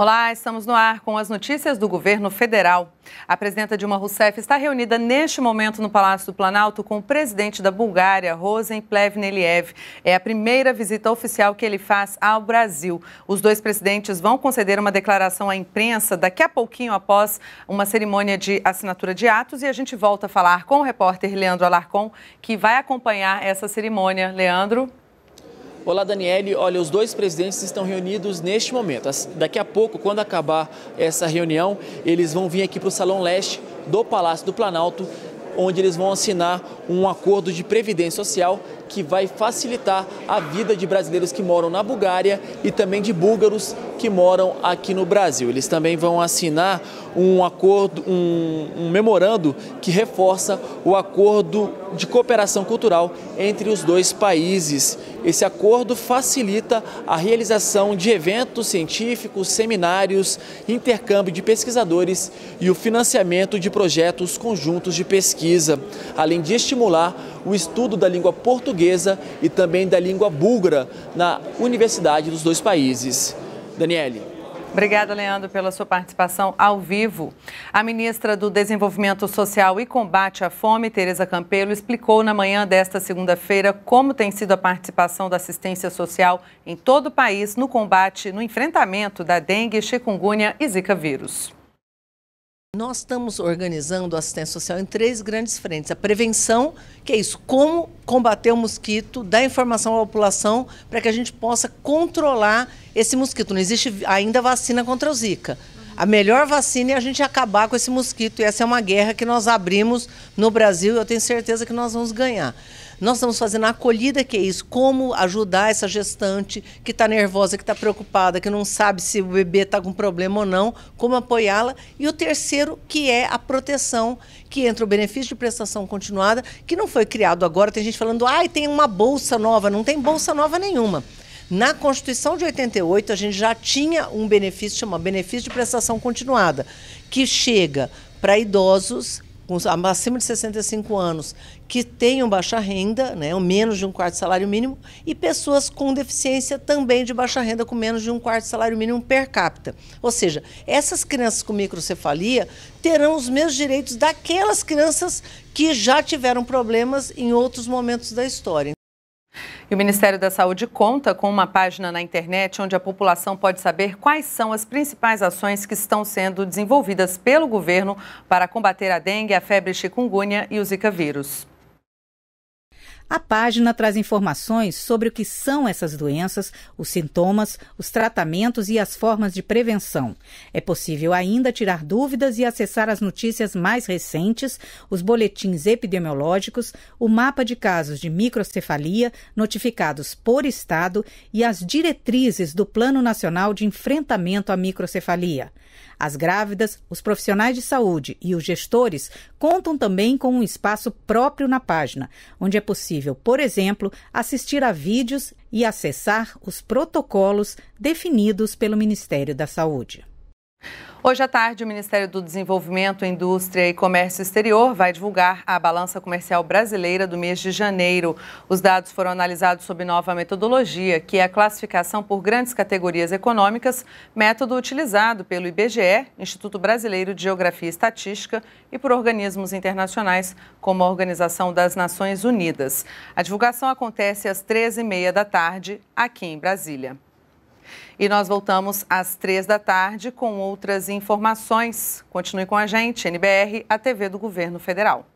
Olá, estamos no ar com as notícias do governo federal. A presidenta Dilma Rousseff está reunida neste momento no Palácio do Planalto com o presidente da Bulgária, Rosen Plevneliev. É a primeira visita oficial que ele faz ao Brasil. Os dois presidentes vão conceder uma declaração à imprensa daqui a pouquinho após uma cerimônia de assinatura de atos e a gente volta a falar com o repórter Leandro Alarcon, que vai acompanhar essa cerimônia. Leandro. Olá, Daniele. Olha, os dois presidentes estão reunidos neste momento. Daqui a pouco, quando acabar essa reunião, eles vão vir aqui para o Salão Leste do Palácio do Planalto, onde eles vão assinar um acordo de previdência social que vai facilitar a vida de brasileiros que moram na Bulgária e também de búlgaros que moram aqui no Brasil. Eles também vão assinar um acordo, um, um memorando que reforça o acordo de cooperação cultural entre os dois países. Esse acordo facilita a realização de eventos científicos, seminários, intercâmbio de pesquisadores e o financiamento de projetos conjuntos de pesquisa, além de estimular o estudo da língua portuguesa e também da língua búlgara na Universidade dos dois países. Daniele. Obrigada, Leandro, pela sua participação ao vivo. A ministra do Desenvolvimento Social e Combate à Fome, Tereza Campelo, explicou na manhã desta segunda-feira como tem sido a participação da assistência social em todo o país no combate, no enfrentamento da dengue, chikungunya e zika vírus. Nós estamos organizando a assistência social em três grandes frentes. A prevenção, que é isso, como combater o mosquito, dar informação à população para que a gente possa controlar esse mosquito. Não existe ainda vacina contra o Zika. A melhor vacina é a gente acabar com esse mosquito. E essa é uma guerra que nós abrimos no Brasil e eu tenho certeza que nós vamos ganhar. Nós estamos fazendo a acolhida, que é isso, como ajudar essa gestante que está nervosa, que está preocupada, que não sabe se o bebê está com problema ou não, como apoiá-la. E o terceiro, que é a proteção, que entra o benefício de prestação continuada, que não foi criado agora. Tem gente falando, ai, ah, tem uma bolsa nova. Não tem bolsa nova nenhuma. Na Constituição de 88, a gente já tinha um benefício, chamado benefício de prestação continuada, que chega para idosos acima de 65 anos que tenham baixa renda, né, ou menos de um quarto de salário mínimo, e pessoas com deficiência também de baixa renda com menos de um quarto de salário mínimo per capita. Ou seja, essas crianças com microcefalia terão os mesmos direitos daquelas crianças que já tiveram problemas em outros momentos da história. E o Ministério da Saúde conta com uma página na internet onde a população pode saber quais são as principais ações que estão sendo desenvolvidas pelo governo para combater a dengue, a febre chikungunya e o Zika vírus. A página traz informações sobre o que são essas doenças, os sintomas, os tratamentos e as formas de prevenção. É possível ainda tirar dúvidas e acessar as notícias mais recentes, os boletins epidemiológicos, o mapa de casos de microcefalia notificados por estado e as diretrizes do Plano Nacional de Enfrentamento à Microcefalia. As grávidas, os profissionais de saúde e os gestores contam também com um espaço próprio na página, onde é possível possível, por exemplo, assistir a vídeos e acessar os protocolos definidos pelo Ministério da Saúde. Hoje à tarde, o Ministério do Desenvolvimento, Indústria e Comércio Exterior vai divulgar a balança comercial brasileira do mês de janeiro. Os dados foram analisados sob nova metodologia, que é a classificação por grandes categorias econômicas, método utilizado pelo IBGE, Instituto Brasileiro de Geografia e Estatística, e por organismos internacionais, como a Organização das Nações Unidas. A divulgação acontece às 13h30 da tarde, aqui em Brasília. E nós voltamos às três da tarde com outras informações. Continue com a gente, NBR, a TV do Governo Federal.